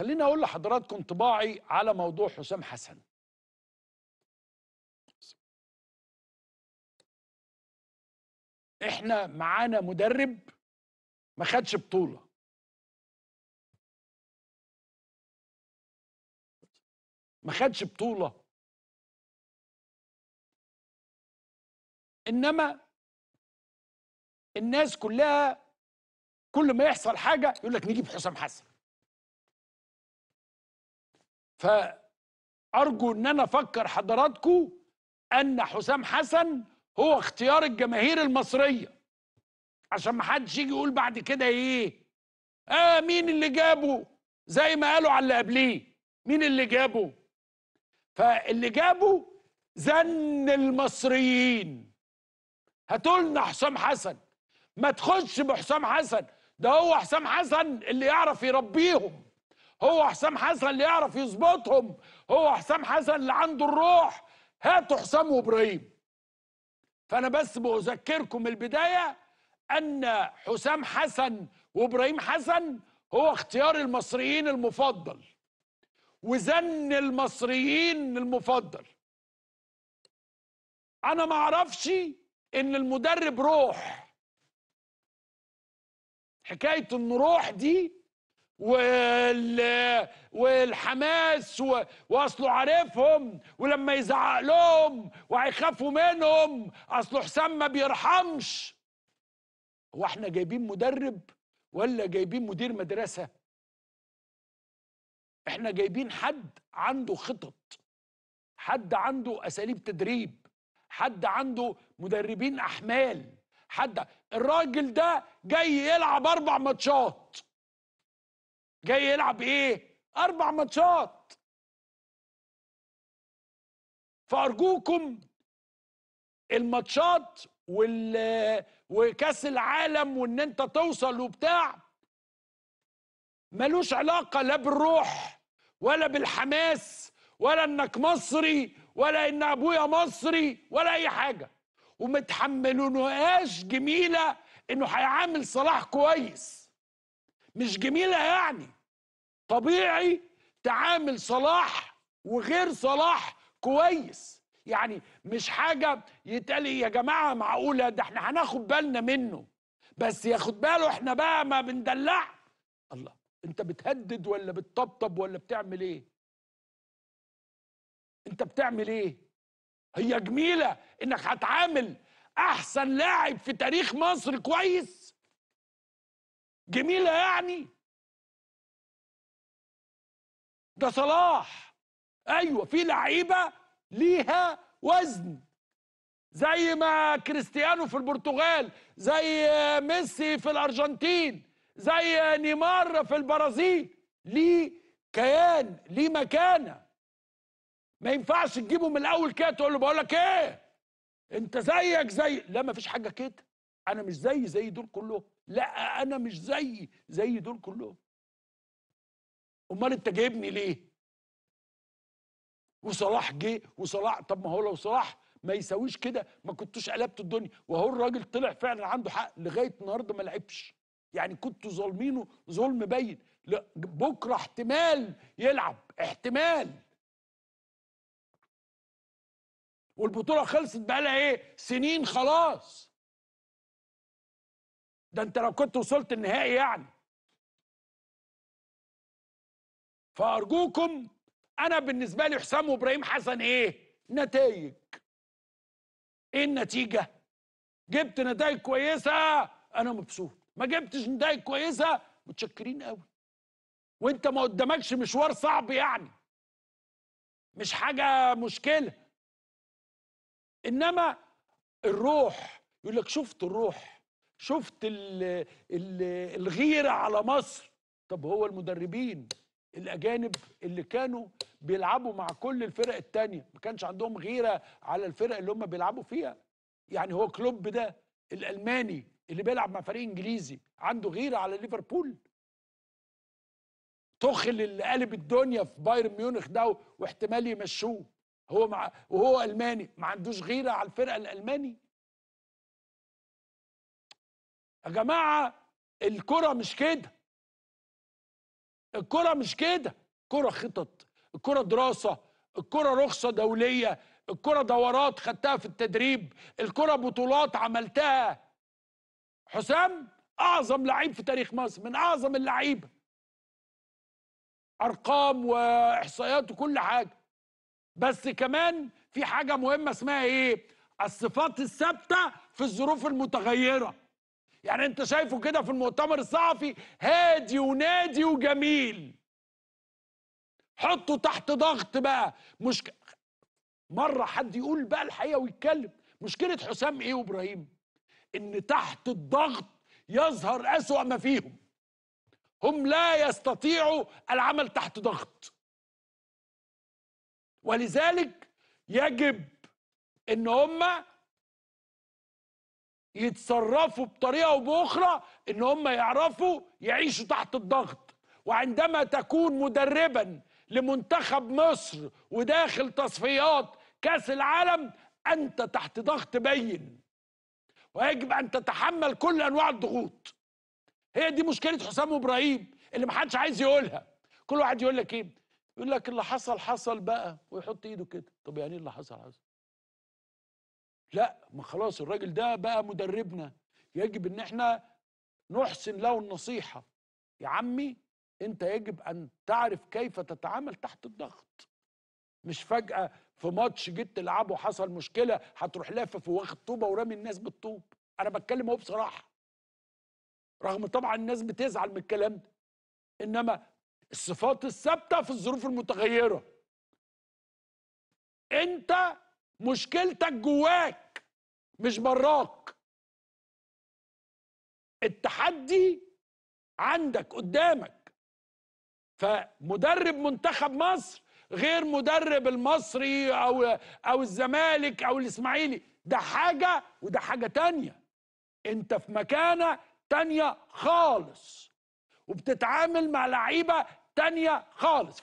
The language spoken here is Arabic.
خليني اقول لحضراتكم انطباعي على موضوع حسام حسن احنا معانا مدرب ما خدش بطوله ما خدش بطوله انما الناس كلها كل ما يحصل حاجه يقول لك نجيب حسام حسن فأرجو أن أنا أفكر حضراتكم أن حسام حسن هو اختيار الجماهير المصرية عشان ما حدش يجي يقول بعد كده إيه آه مين اللي جابه زي ما قالوا على اللي قبليه مين اللي جابه فاللي جابه زن المصريين هتقولنا حسام حسن ما تخش بحسام حسن ده هو حسام حسن اللي يعرف يربيهم هو حسام حسن اللي يعرف يظبطهم هو حسام حسن اللي عنده الروح هاتوا حسام وابراهيم فانا بس بذكركم البدايه ان حسام حسن وابراهيم حسن هو اختيار المصريين المفضل وزن المصريين المفضل انا ما اعرفش ان المدرب روح حكايه ان روح دي وال... والحماس و... واصله عارفهم ولما يزعق لهم وهيخافوا منهم اصله حسام ما بيرحمش هو احنا جايبين مدرب ولا جايبين مدير مدرسه احنا جايبين حد عنده خطط حد عنده اساليب تدريب حد عنده مدربين احمال حد الراجل ده جاي يلعب اربع ماتشات جاي يلعب ايه اربع ماتشات فارجوكم الماتشات وال وكاس العالم وان انت توصل وبتاع ملوش علاقه لا بالروح ولا بالحماس ولا انك مصري ولا ان ابويا مصري ولا اي حاجه ومتحملونهاش جميله انه هيعامل صلاح كويس مش جميلة يعني طبيعي تعامل صلاح وغير صلاح كويس يعني مش حاجة يتقال إيه، يا جماعة معقولة ده احنا هناخد بالنا منه بس ياخد باله احنا بقى ما بندلع الله انت بتهدد ولا بتطبطب ولا بتعمل ايه انت بتعمل ايه هي جميلة انك هتعامل احسن لاعب في تاريخ مصر كويس جميلة يعني ده صلاح ايوه في لعيبه ليها وزن زي ما كريستيانو في البرتغال زي ميسي في الارجنتين زي نيمار في البرازيل ليه كيان ليه مكانه ما ينفعش تجيبه من الاول كده تقول له بقول لك ايه انت زيك زي لا ما فيش حاجه كده انا مش زي زي دول كلهم لا انا مش زي زي دول كلهم امال انت جايبني ليه وصلاح جه وصلاح طب ما هو لو صلاح ما يساويش كده ما كنتوش قلبت الدنيا وهو الراجل طلع فعلا عنده حق لغايه النهارده ما لعبش يعني كنتوا ظالمينه ظلم باين بكره احتمال يلعب احتمال والبطوله خلصت بقى لها ايه سنين خلاص ده انت لو كنت وصلت النهائي يعني فارجوكم انا بالنسبه لي حسام وابراهيم حسن ايه نتائج ايه النتيجه جبت نتائج كويسه انا مبسوط ما جبتش نتائج كويسه متشكرين قوي وانت ما قدامكش مشوار صعب يعني مش حاجه مشكله انما الروح يقول لك شفت الروح شفت الـ الـ الغيره على مصر طب هو المدربين الاجانب اللي كانوا بيلعبوا مع كل الفرق التانية ما كانش عندهم غيره على الفرق اللي هم بيلعبوا فيها يعني هو كلوب ده الالماني اللي بيلعب مع فريق انجليزي عنده غيره على ليفربول تخل اللي قلب الدنيا في بايرن ميونخ ده واحتمال يمشوه هو مع وهو الماني ما عندوش غيره على الفرقه الالماني يا جماعه الكره مش كده الكره مش كده الكره خطط الكره دراسه الكره رخصه دوليه الكره دورات خدتها في التدريب الكره بطولات عملتها حسام اعظم لعيب في تاريخ مصر من اعظم اللعيبه ارقام واحصائيات وكل حاجه بس كمان في حاجه مهمه اسمها ايه الصفات الثابته في الظروف المتغيره يعني انت شايفه كده في المؤتمر الصحفي هادي ونادي وجميل حطه تحت ضغط بقى مش مره حد يقول بقى الحقيقه ويتكلم مشكله حسام ايه وابراهيم ان تحت الضغط يظهر اسوا ما فيهم هم لا يستطيعوا العمل تحت ضغط ولذلك يجب ان هم يتصرفوا بطريقه او باخرى ان هم يعرفوا يعيشوا تحت الضغط وعندما تكون مدربا لمنتخب مصر وداخل تصفيات كاس العالم انت تحت ضغط بين ويجب ان تتحمل كل انواع الضغوط هي دي مشكله حسام ابراهيم اللي محدش عايز يقولها كل واحد يقول لك ايه يقول لك اللي حصل حصل بقى ويحط ايده كده طب يعني ايه اللي حصل حصل لا ما خلاص الراجل ده بقى مدربنا يجب ان احنا نحسن له النصيحه يا عمي انت يجب ان تعرف كيف تتعامل تحت الضغط مش فجاه في ماتش جيت تلعبه حصل مشكله هتروح لافف واخد طوبه ورامي الناس بالطوب انا بتكلم اهو بصراحه رغم طبعا الناس بتزعل من الكلام ده انما الصفات الثابته في الظروف المتغيره انت مشكلتك جواك مش براك التحدي عندك قدامك فمدرب منتخب مصر غير مدرب المصري او او الزمالك او الاسماعيلي ده حاجه وده حاجه تانية انت في مكانه تانية خالص وبتتعامل مع لعيبه تانية خالص